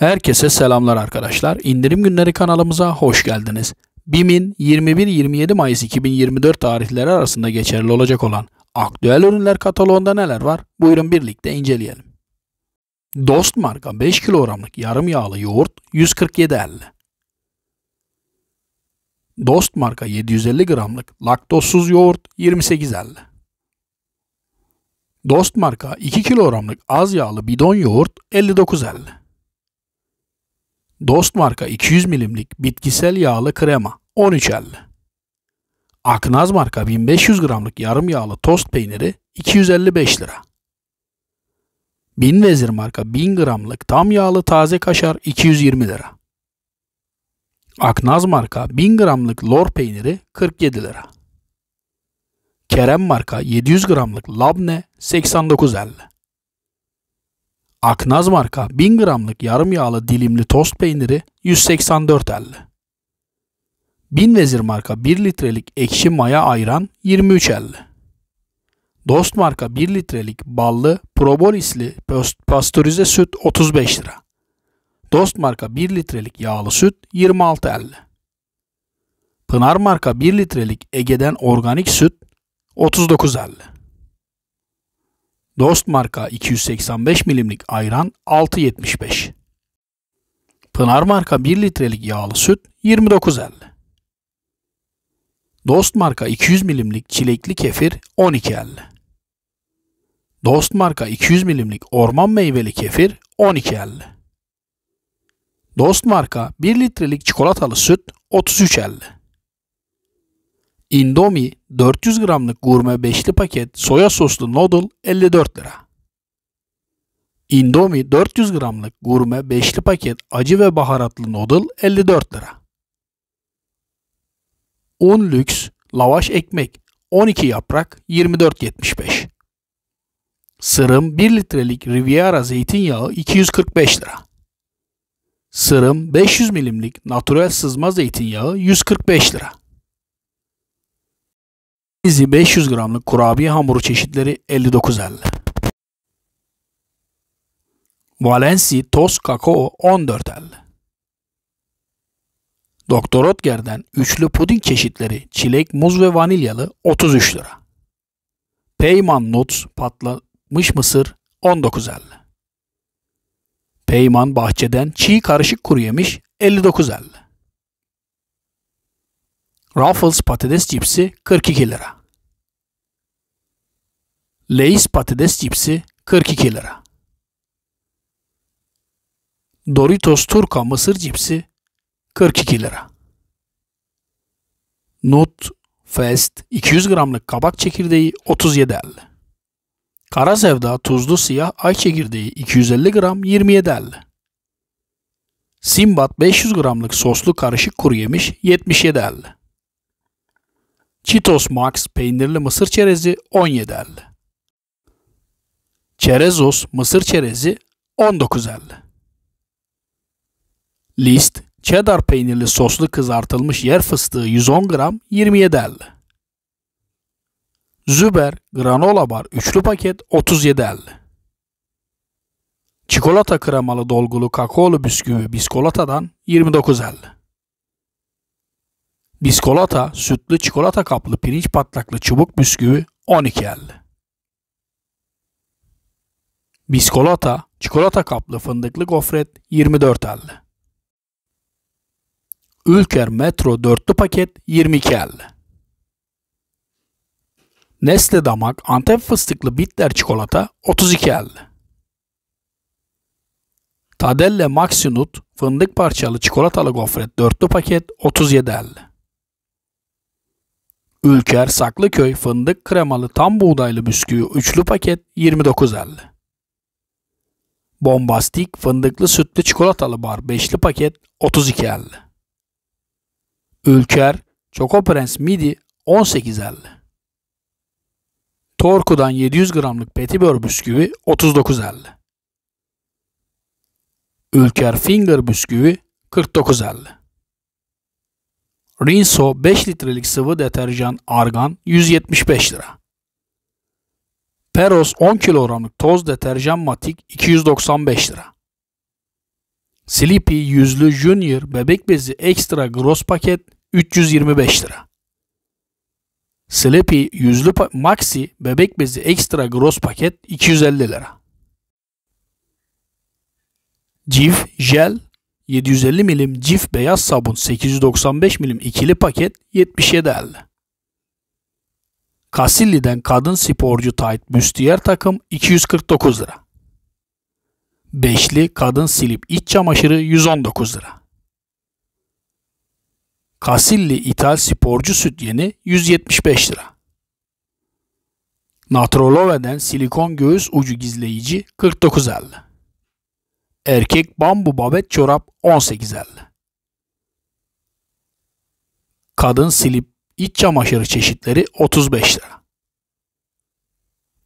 Herkese selamlar arkadaşlar. İndirim günleri kanalımıza hoş geldiniz. BİM'in 21-27 Mayıs 2024 tarihleri arasında geçerli olacak olan aktüel ürünler kataloğunda neler var? Buyurun birlikte inceleyelim. Dost marka 5 kilogramlık yarım yağlı yoğurt 147.50. Dost marka 750 gramlık laktozsuz yoğurt 28.50. Dost marka 2 kilogramlık az yağlı bidon yoğurt 59.50. Dost marka 200 milimlik bitkisel yağlı krema 13.50. Aknaz marka 1500 gramlık yarım yağlı tost peyniri 255 lira. Bin Vezir marka 1000 gramlık tam yağlı taze kaşar 220 lira. Aknaz marka 1000 gramlık lor peyniri 47 lira. Kerem marka 700 gramlık labne 89.50. Aknaz marka 1000 gramlık yarım yağlı dilimli tost peyniri 184.50. Bin Vezir marka 1 litrelik ekşi maya ayran 23.50. Dost marka 1 litrelik ballı probolisli pastörize süt 35 lira. Dost marka 1 litrelik yağlı süt 26.50. Pınar marka 1 litrelik Ege'den organik süt 39.50. Dost marka 285 milimlik ayran 6.75. Pınar marka 1 litrelik yağlı süt 29.50. Dost marka 200 milimlik çilekli kefir 12.50. Dost marka 200 milimlik orman meyveli kefir 12.50. Dost marka 1 litrelik çikolatalı süt 33.50. Indomie 400 gramlık gurme beşli paket soya soslu noodle 54 lira. Indomie 400 gramlık gurme beşli paket acı ve baharatlı noodle 54 lira. Un lüks lavaş ekmek 12 yaprak 24.75. Sırım 1 litrelik Riviera zeytinyağı 245 lira. Sırım 500 milimlik natürel sızma zeytinyağı 145 lira. Bizi 500 gramlık kurabiye hamuru çeşitleri 59.50. Valensi toz kakao 14.50. Doktor Otger'den üçlü puding çeşitleri çilek, muz ve vanilyalı 33 lira. Peyman Nuts patlamış mısır 19.50. Peyman Bahçe'den çiğ karışık kuru yemiş 59.50. Ruffles patates cipsi 42 lira. Lay's patates cipsi 42 lira. Doritos Turka mısır cipsi 42 lira. Nut Fest 200 gramlık kabak çekirdeği 37.50. Kara Sevda tuzlu siyah ay çekirdeği 250 gram 27.50. Simbat 500 gramlık soslu karışık kuru yemiş 77.50. Cheetos Max peynirli mısır çerezi 17 17.50. Çerezos mısır çerezi 19 19.50. List cheddar peynirli soslu kızartılmış yer fıstığı 110 gram 27 27.50. Züber granola bar üçlü paket 37 37.50. Çikolata kremalı dolgulu kakaolu bisküvi biskolatadan 29 29.50. Biskolata, sütlü çikolata kaplı pirinç patlaklı çubuk bisküvi 12.50. Biskolata, çikolata kaplı fındıklı gofret 24.50. Ülker Metro dörtlü paket 22.50. Nestle Damak Antep fıstıklı bitter çikolata 32.50. Tadelle Maxinut fındık parçalı çikolatalı gofret dörtlü paket 37.50. Ülker Saklıköy fındık kremalı tam buğdaylı bisküvi üçlü paket 29.50. Bombastik fındıklı sütlü çikolatalı bar beşli paket 32.50. Ülker Choco Prince midi 18.50. Torku'dan 700 gramlık petibör bisküvi 39.50. Ülker Finger bisküvi 49.50. Rinso 5 litrelik sıvı deterjan argan 175 lira. Peros 10 kilogramlık toz deterjan matik 295 lira. Sleepy yüzlü Junior bebek bezi ekstra gross paket 325 lira. Sleepy yüzlü maxi bebek bezi ekstra gross paket 250 lira. Cif jel 750 milim cif beyaz sabun 895 milim ikili paket 77 77.50. Casilli'den kadın sporcu tayt büstiyer takım 249 lira. Beşli kadın silip iç çamaşırı 119 lira. Casilli ithal sporcu süt yeni 175 lira. Natrolove'den silikon göğüs ucu gizleyici 49.50. Erkek bambu babet çorap 18.50. Kadın silip iç çamaşırı çeşitleri 35 lira.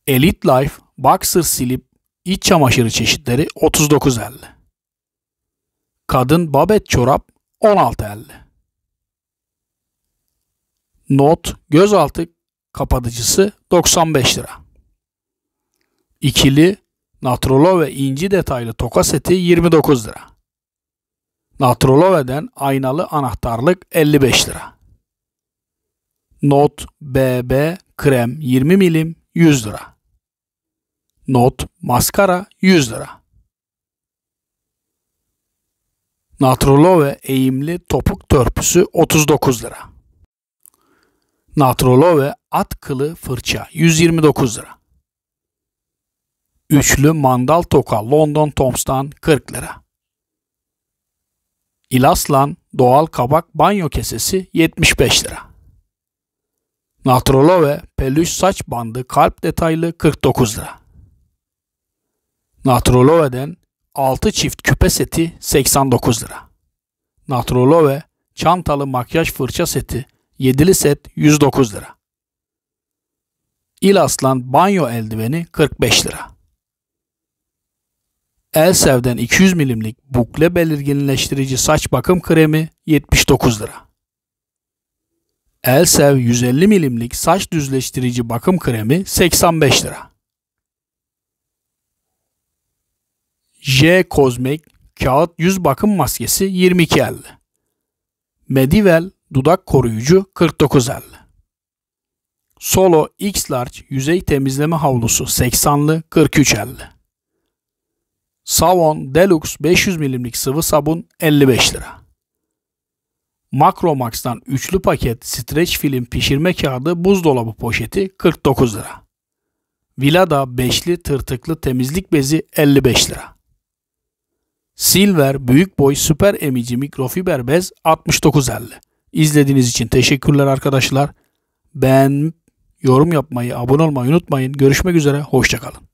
Elite Life boxer silip iç çamaşırı çeşitleri 39.50. Kadın babet çorap 16.50. Not gözaltı kapatıcısı 95 lira. İkili Natrolo ve inci detaylı toka seti 29 lira. Natrolove'den aynalı anahtarlık 55 lira. Not BB krem 20 milim 100 lira. Not maskara 100 lira. Natrolove eğimli topuk törpüsü 39 lira. Natrolove at kılı fırça 129 lira. Üçlü mandal toka London Toms'tan 40 lira. İlaslan doğal kabak banyo kesesi 75 lira. Natrolove pelüş saç bandı kalp detaylı 49 lira. Natrolove'den 6 çift küpe seti 89 lira. Natrolove çantalı makyaj fırça seti 7'li set 109 lira. İl banyo eldiveni 45 lira. Elsev'den 200 milimlik bukle belirginleştirici saç bakım kremi 79 lira. Elsev 150 milimlik saç düzleştirici bakım kremi 85 lira. J Kozmek kağıt yüz bakım maskesi 22.50. Medivel dudak koruyucu 49.50. Solo X Large yüzey temizleme havlusu 80'lı 43.50. Savon Deluxe 500 milimlik sıvı sabun 55 lira. Makromax'tan üçlü paket streç film pişirme kağıdı buzdolabı poşeti 49 lira. Vilada beşli tırtıklı temizlik bezi 55 lira. Silver büyük boy süper emici mikrofiber bez 69.50. İzlediğiniz için teşekkürler arkadaşlar. Beğenip yorum yapmayı, abone olmayı unutmayın. Görüşmek üzere, hoşçakalın.